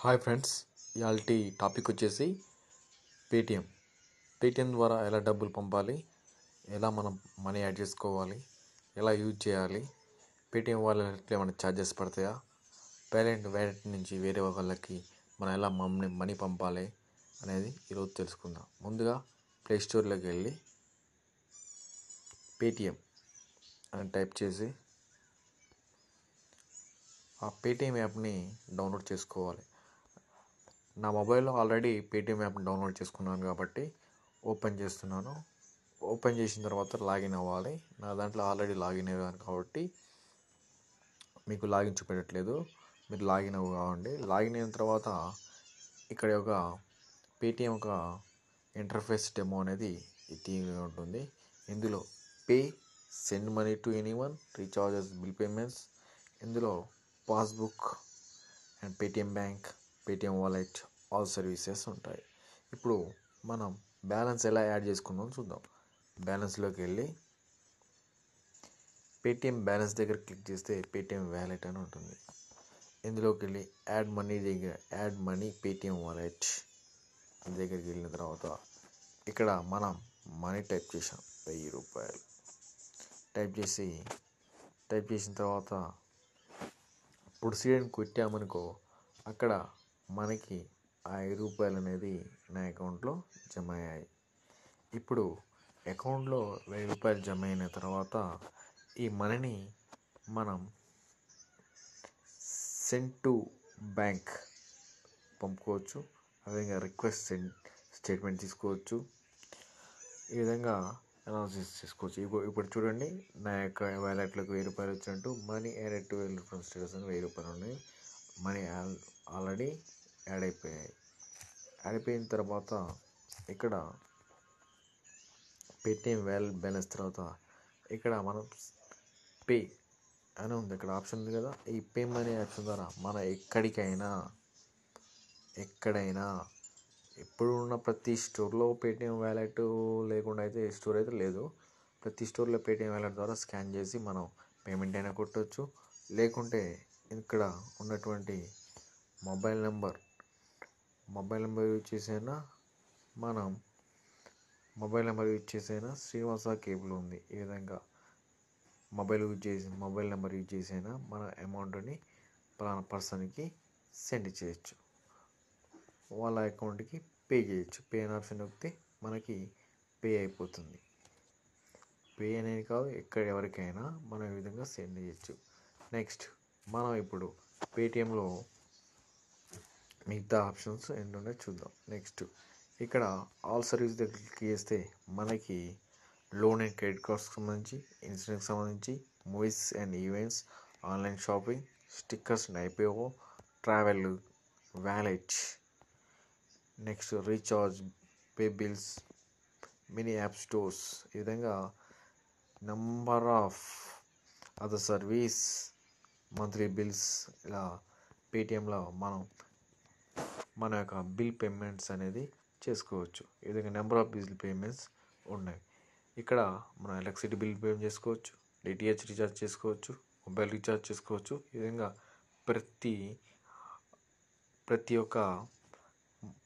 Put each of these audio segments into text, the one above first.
hi friends ఇవాళ topic వచ్చేసి Paytm Paytm ద్వారా ఎలా డబ్బులు పంపాలి ఎలా మనం మనీ యాడ్ చేసుకోవాలి ఎలా యూజ్ చేయాలి పేటిఎం వాళ్ళకి ఏమైనా ఛార్జెస్ పడతాయా పేరెంట్ వ్యాలెట్ నుంచి వేరే వాళ్ళకి మనం ఎలా మమ్మీ మనీ పంపాలి అనేది ఈరోజు తెలుసుకుందాం ముందుగా ప్లే స్టోర్లోకి వెళ్ళి పేటిఎం అని టైప్ చేసి ఆ పేటిఎం యాప్ని డౌన్లోడ్ చేసుకోవాలి నా మొబైల్లో ఆల్రెడీ పేటీఎం యాప్ డౌన్లోడ్ చేసుకున్నాను కాబట్టి ఓపెన్ చేస్తున్నాను ఓపెన్ చేసిన తర్వాత లాగిన్ అవ్వాలి నా దాంట్లో ఆల్రెడీ లాగిన్ అయ్యాను కాబట్టి మీకు లాగిన్ చూపెట్టట్లేదు మీరు లాగిన్ కావండి లాగిన్ అయిన తర్వాత ఇక్కడ ఒక పేటీఎం ఒక ఇంటర్ఫేస్ డెమో అనేది ఉంటుంది ఇందులో pay send money to anyone recharges bill payments ఇందులో passbook and Paytm bank Paytm wallet all services ఉంటాయి ఇప్పుడు మనం బ్యాలెన్స్ ఎలా యాడ్ చేసుకుందాం చూద్దాం బ్యాలెన్స్లోకి వెళ్ళి పేటిఎం బ్యాలెన్స్ దగ్గర క్లిక్ చేస్తే పేటిఎం వ్యాలెట్ అని ఉంటుంది ఇందులోకి వెళ్ళి యాడ్ మనీ దగ్గర యాడ్ మనీ పేటిఎం వాలెట్ దగ్గరికి వెళ్ళిన తర్వాత ఇక్కడ మనం మనీ టైప్ చేసాం వెయ్యి రూపాయలు టైప్ చేసి టైప్ చేసిన తర్వాత ఇప్పుడు అని కొట్టామనుకో అక్కడ మనకి ఆ ఐదు రూపాయలు అనేది నా అకౌంట్లో జమ అయ్యాయి ఇప్పుడు అకౌంట్లో వెయ్యి రూపాయలు జమ అయిన తర్వాత ఈ మనీని మనం సెండ్ టు బ్యాంక్ పంపుకోవచ్చు అదేవిధంగా రిక్వెస్ట్ సెండ్ స్టేట్మెంట్ తీసుకోవచ్చు ఈ విధంగా అనాలిసిస్ చేసుకోవచ్చు ఇప్పుడు ఇప్పుడు చూడండి నా యొక్క వ్యాలెట్లకు వెయ్యి రూపాయలు వచ్చినట్టు మనీ యాడెడ్ టు వెయ్యి రూపాయలు స్టేటస్ అని వెయ్యి రూపాయలు ఉన్నాయి మనీ ఆల్ ఆల్రెడీ యాడ్ అయిపోయాయి యాడ్ అయిపోయిన తర్వాత ఇక్కడ పేటిఎం వెల్ బ్యాలెన్స్ తర్వాత ఇక్కడ మనం పే అని ఉంది ఇక్కడ ఆప్షన్ ఉంది కదా ఈ పే మనీ ఆప్షన్ ద్వారా మన ఎక్కడికైనా ఎక్కడైనా ఇప్పుడు ఉన్న ప్రతి స్టోర్లో పేటిఎం వ్యాలెట్ లేకుండా అయితే స్టోర్ అయితే లేదు ప్రతి స్టోర్లో పేటిఎం వ్యాలెట్ ద్వారా స్కాన్ చేసి మనం పేమెంట్ అయినా కొట్టవచ్చు లేకుంటే ఇక్కడ ఉన్నటువంటి mobile number mobile number use చేసైనా మనం మొబైల్ నెంబర్ యూజ్ చేసైనా శ్రీనివాస కేబుల్ ఉంది ఈ విధంగా మొబైల్ యూజ్ చేసి మొబైల్ నెంబర్ యూజ్ చేసైనా మన అమౌంట్ని పలానా పర్సన్కి సెండ్ చేయొచ్చు వాళ్ళ అకౌంట్కి పే చేయొచ్చు పే అనే ఆప్షన్ నొక్కితే మనకి పే అయిపోతుంది పే అనేది కాదు ఎక్కడ ఎవరికైనా మనం ఈ విధంగా సెండ్ చేయొచ్చు నెక్స్ట్ మనం ఇప్పుడు పేటిఎంలో మిగతా ఆప్షన్స్ ఎన్ని చూద్దాం నెక్స్ట్ ఇక్కడ ఆల్ సర్వీస్ దగ్గర క్లిక్ చేస్తే మనకి లోన్ అండ్ క్రెడిట్ కార్డ్స్కి సంబంధించి ఇన్సూరెన్స్ సంబంధించి movies and events online shopping stickers and travel wallet next recharge pay bills mini app stores ఈ విధంగా number of other service monthly bills ఇలా పేటిఎంలో మనం మన యొక్క బిల్ పేమెంట్స్ అనేది చేసుకోవచ్చు ఈ విధంగా నెంబర్ ఆఫ్ బిల్ పేమెంట్స్ ఉన్నాయి ఇక్కడ మనం ఎలక్ట్రిసిటీ బిల్ పేమెంట్ చేసుకోవచ్చు డిటిహెచ్ రీఛార్జ్ చేసుకోవచ్చు మొబైల్ రీఛార్జ్ చేసుకోవచ్చు ఈ విధంగా ప్రతి ప్రతి ఒక్క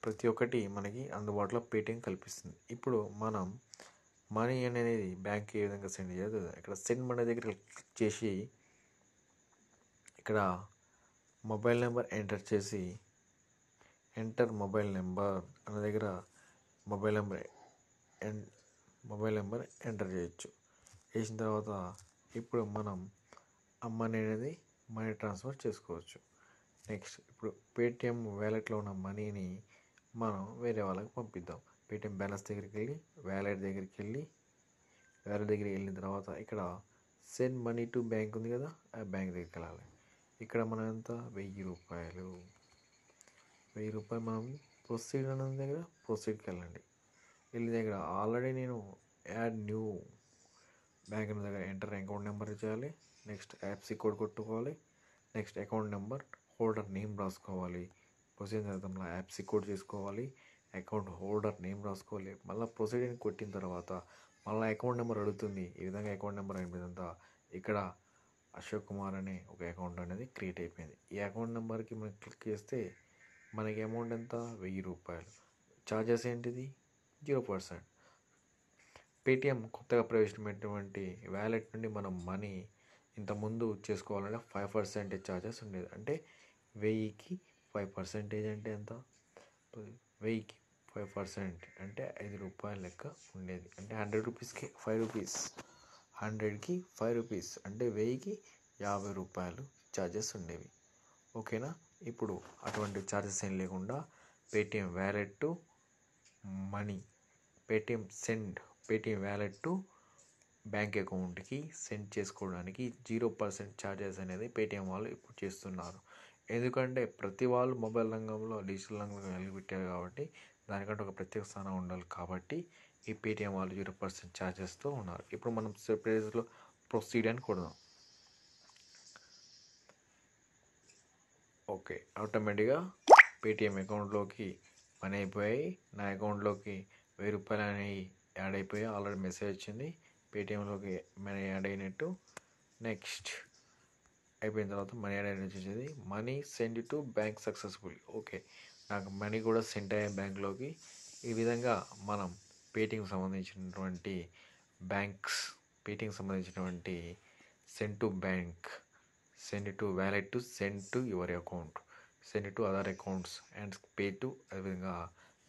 ప్రతి ఒక్కటి మనకి అందుబాటులో పేటిఎం కల్పిస్తుంది ఇప్పుడు మనం మనీ అనేది బ్యాంక్ ఏ విధంగా సెండ్ చేయదు ఇక్కడ సెండ్ మనీ దగ్గర క్లిక్ చేసి ఇక్కడ మొబైల్ నెంబర్ ఎంటర్ చేసి ఎంటర్ మొబైల్ నెంబర్ అన్న దగ్గర మొబైల్ నెంబర్ ఎన్ మొబైల్ నెంబర్ ఎంటర్ చేయొచ్చు చేసిన తర్వాత ఇప్పుడు మనం అమ్మని అనేది మనీ ట్రాన్స్ఫర్ చేసుకోవచ్చు నెక్స్ట్ ఇప్పుడు పేటిఎం వ్యాలెట్లో ఉన్న మనీని మనం వేరే వాళ్ళకి పంపిద్దాం పేటిఎం బ్యాలెన్స్ దగ్గరికి వెళ్ళి వ్యాలెట్ దగ్గరికి వెళ్ళి వ్యాలెట్ దగ్గరికి వెళ్ళిన తర్వాత ఇక్కడ సెండ్ మనీ టు బ్యాంక్ ఉంది కదా ఆ బ్యాంక్ దగ్గరికి వెళ్ళాలి ఇక్కడ మనం ఎంత వెయ్యి రూపాయలు వెయ్యి రూపాయలు మనం ప్రొసీడ్ అన్న దగ్గర ప్రొసీడ్కి వెళ్ళండి వెళ్ళిన దగ్గర ఆల్రెడీ నేను యాడ్ న్యూ బ్యాంక్ దగ్గర ఎంటర్ అకౌంట్ నెంబర్ చేయాలి నెక్స్ట్ యాప్సీ కోడ్ కొట్టుకోవాలి next account number holder name రాసుకోవాలి ప్రొసీడ్ తర్వాత యాప్సీ కోడ్ చేసుకోవాలి అకౌంట్ హోల్డర్ నేమ్ రాసుకోవాలి మళ్ళీ ప్రొసీడింగ్ కొట్టిన తర్వాత మళ్ళీ అకౌంట్ నెంబర్ అడుగుతుంది ఈ విధంగా అకౌంట్ నెంబర్ అయిపోయిందంతా ఇక్కడ అశోక్ కుమార్ అనే ఒక అకౌంట్ అనేది క్రియేట్ అయిపోయింది ఈ అకౌంట్ నెంబర్కి మనం క్లిక్ చేస్తే మనకి అమౌంట్ ఎంత వెయ్యి రూపాయలు ఛార్జెస్ ఏంటిది జీరో పర్సెంట్ పేటిఎం కొత్తగా ప్రవేశపెట్టినటువంటి వ్యాలెట్ నుండి మనం మనీ ఇంత ముందు చేసుకోవాలంటే ఫైవ్ పర్సెంటేజ్ ఛార్జెస్ ఉండేది అంటే వెయ్యికి ఫైవ్ పర్సెంటేజ్ అంటే ఎంత వెయ్యికి ఫైవ్ పర్సెంట్ అంటే ఐదు రూపాయల లెక్క ఉండేది అంటే హండ్రెడ్ రూపీస్కి ఫైవ్ రూపీస్ హండ్రెడ్కి ఫైవ్ రూపీస్ అంటే వెయ్యికి యాభై రూపాయలు ఛార్జెస్ ఉండేవి ఓకేనా ఇప్పుడు అటువంటి ఛార్జెస్ ఏం లేకుండా Paytm wallet to money Paytm send Paytm wallet to bank అకౌంట్కి సెండ్ చేసుకోవడానికి జీరో పర్సెంట్ ఛార్జెస్ అనేది పేటిఎం వాళ్ళు ఇప్పుడు చేస్తున్నారు ఎందుకంటే ప్రతి వాళ్ళు మొబైల్ రంగంలో డిజిటల్ రంగంలో వెలిగిపెట్టారు కాబట్టి దానికంటే ఒక ప్రత్యేక స్థానం ఉండాలి కాబట్టి ఈ పేటిఎం వాళ్ళు జీరో పర్సెంట్ ఛార్జెస్తో ఉన్నారు ఇప్పుడు మనం సెపరేట్లో ప్రొసీడ్ అని కొడదాం ఓకే ఆటోమేటిక్గా పేటిఎం అకౌంట్లోకి పని అయిపోయాయి నా అకౌంట్లోకి వెయ్యి రూపాయలు అనేవి యాడ్ అయిపోయాయి ఆల్రెడీ మెసేజ్ వచ్చింది పేటిఎంలోకి మనీ యాడ్ అయినట్టు నెక్స్ట్ అయిపోయిన తర్వాత మనీ యాడ్ అయినట్టు వచ్చింది money send to bank successful okay నాకు మనీ కూడా సెండ్ అయ్యే బ్యాంక్లోకి ఈ విధంగా మనం పేటింగ్ సంబంధించినటువంటి బ్యాంక్స్ పేటింగ్ సంబంధించినటువంటి send to bank send to wallet to send to your account send to other accounts and pay to అదేవిధంగా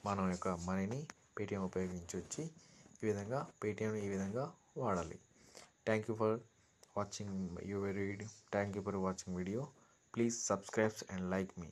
మనం యొక్క మనీని పేటిఎం ఉపయోగించొచ్చి ఈ విధంగా పేటిఎం ఈ విధంగా వాడాలి thank you for watching your video thank you for watching video please subscribes and like me